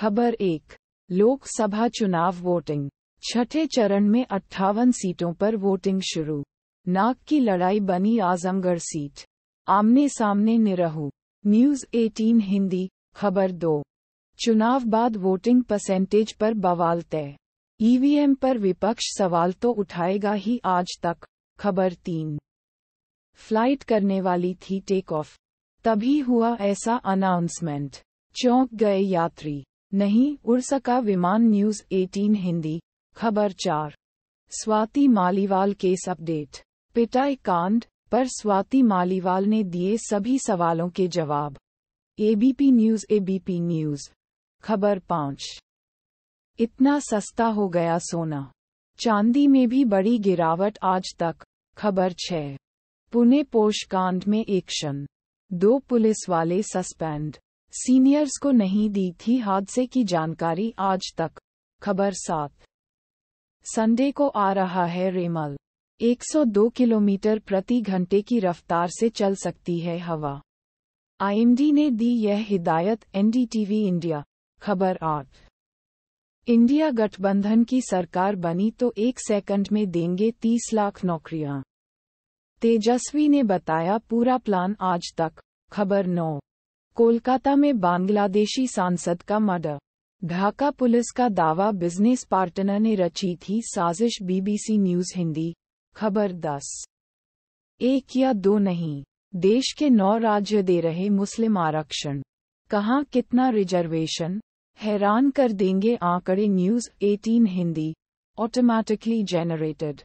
खबर एक लोकसभा चुनाव वोटिंग छठे चरण में अट्ठावन सीटों पर वोटिंग शुरू नाक की लड़ाई बनी आजमगढ़ सीट आमने सामने निरहू न्यूज 18 हिंदी खबर दो चुनाव बाद वोटिंग परसेंटेज पर बवाल तय ईवीएम पर विपक्ष सवाल तो उठाएगा ही आज तक खबर तीन फ्लाइट करने वाली थी टेक ऑफ तभी हुआ ऐसा अनाउंसमेंट चौंक गए यात्री नहीं उड़ सका विमान न्यूज 18 हिंदी खबर चार स्वाति मालीवाल केस अपडेट पिटाई कांड पर स्वाति मालीवाल ने दिए सभी सवालों के जवाब एबीपी न्यूज एबीपी न्यूज खबर पाँच इतना सस्ता हो गया सोना चांदी में भी बड़ी गिरावट आज तक खबर छः पुणे पोषकांड में एक्शन दो पुलिस वाले सस्पेंड सीनियर्स को नहीं दी थी हादसे की जानकारी आज तक खबर सात संडे को आ रहा है रेमल 102 किलोमीटर प्रति घंटे की रफ्तार से चल सकती है हवा आईएमडी ने दी यह हिदायत एनडीटीवी इंडिया खबर आठ इंडिया गठबंधन की सरकार बनी तो एक सेकंड में देंगे 30 लाख नौकरियां तेजस्वी ने बताया पूरा प्लान आज तक खबर नौ कोलकाता में बांग्लादेशी सांसद का मर्डर ढाका पुलिस का दावा बिजनेस पार्टनर ने रची थी साजिश बीबीसी न्यूज हिंदी खबर दस एक या दो नहीं देश के नौ राज्य दे रहे मुस्लिम आरक्षण कहाँ कितना रिजर्वेशन हैरान कर देंगे आंकड़े न्यूज 18 हिंदी ऑटोमैटिकली जेनरेटेड